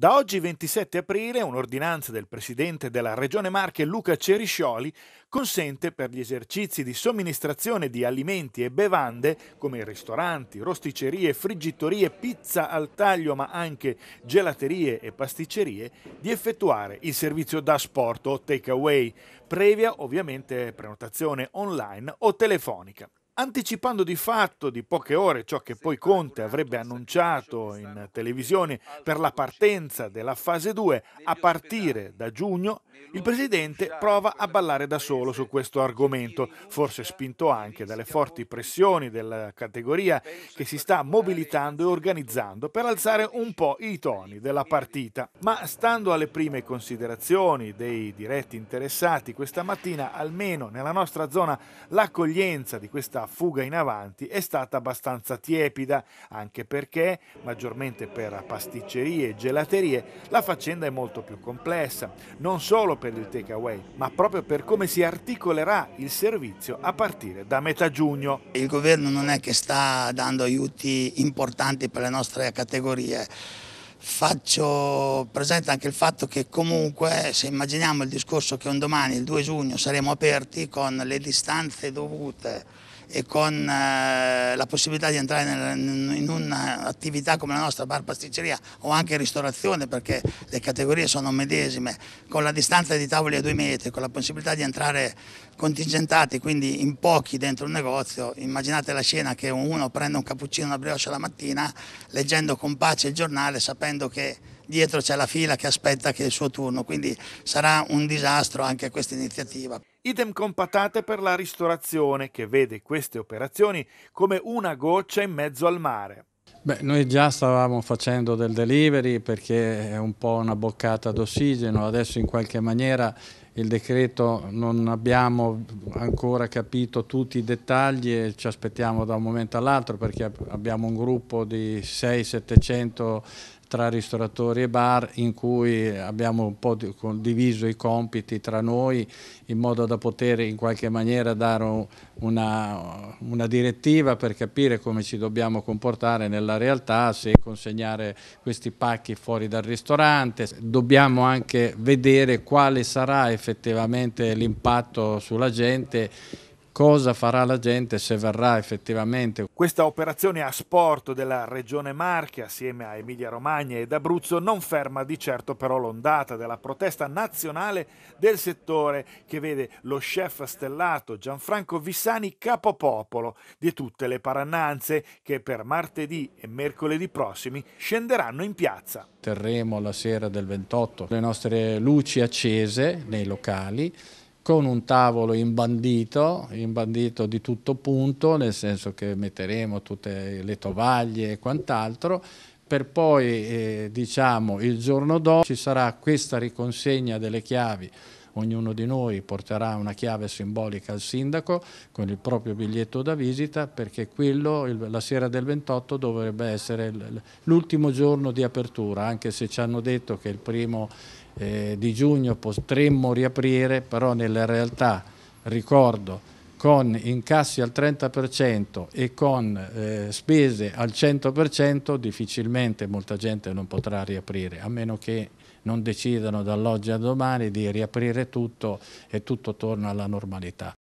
Da oggi 27 aprile un'ordinanza del presidente della Regione Marche Luca Ceriscioli consente per gli esercizi di somministrazione di alimenti e bevande come ristoranti, rosticerie, friggitorie, pizza al taglio ma anche gelaterie e pasticcerie di effettuare il servizio da sport o takeaway, previa ovviamente prenotazione online o telefonica anticipando di fatto di poche ore ciò che poi Conte avrebbe annunciato in televisione per la partenza della fase 2 a partire da giugno, il Presidente prova a ballare da solo su questo argomento, forse eh, spinto anche dalle forti pressioni della categoria che si sta mobilitando e organizzando per alzare un po' i toni della partita. Ma stando alle prime considerazioni dei diretti interessati questa mattina, almeno nella nostra zona, l'accoglienza di questa fuga in avanti è stata abbastanza tiepida, anche perché, maggiormente per pasticcerie e gelaterie, la faccenda è molto più complessa, non solo per il takeaway, ma proprio per come si articolerà il servizio a partire da metà giugno. Il governo non è che sta dando aiuti importanti per le nostre categorie faccio presente anche il fatto che comunque se immaginiamo il discorso che un domani, il 2 giugno, saremo aperti con le distanze dovute e con eh, la possibilità di entrare in un'attività come la nostra bar pasticceria o anche ristorazione perché le categorie sono medesime, con la distanza di tavoli a due metri, con la possibilità di entrare contingentati, quindi in pochi dentro un negozio, immaginate la scena che uno prende un cappuccino, una brioche la mattina, leggendo con pace il giornale, sapendo che dietro c'è la fila che aspetta che il suo turno, quindi sarà un disastro anche questa iniziativa. Idem con patate per la ristorazione, che vede queste operazioni come una goccia in mezzo al mare. Beh, noi già stavamo facendo del delivery perché è un po' una boccata d'ossigeno, adesso in qualche maniera il decreto non abbiamo ancora capito tutti i dettagli e ci aspettiamo da un momento all'altro perché abbiamo un gruppo di 6-700 tra ristoratori e bar in cui abbiamo un po' condiviso i compiti tra noi in modo da poter in qualche maniera dare una, una direttiva per capire come ci dobbiamo comportare nella realtà, se consegnare questi pacchi fuori dal ristorante. Dobbiamo anche vedere quale sarà effettivamente effettivamente l'impatto sulla gente cosa farà la gente se verrà effettivamente. Questa operazione a sport della Regione Marche assieme a Emilia Romagna ed Abruzzo non ferma di certo però l'ondata della protesta nazionale del settore che vede lo chef stellato Gianfranco Vissani capopopolo di tutte le parannanze che per martedì e mercoledì prossimi scenderanno in piazza. Terremo la sera del 28 le nostre luci accese nei locali con un tavolo imbandito, imbandito di tutto punto, nel senso che metteremo tutte le tovaglie e quant'altro, per poi eh, diciamo il giorno dopo ci sarà questa riconsegna delle chiavi ognuno di noi porterà una chiave simbolica al sindaco con il proprio biglietto da visita perché quello il, la sera del 28 dovrebbe essere l'ultimo giorno di apertura, anche se ci hanno detto che il primo eh, di giugno potremmo riaprire, però nella realtà ricordo con incassi al 30% e con eh, spese al 100% difficilmente molta gente non potrà riaprire, a meno che non decidano dall'oggi al domani di riaprire tutto e tutto torna alla normalità.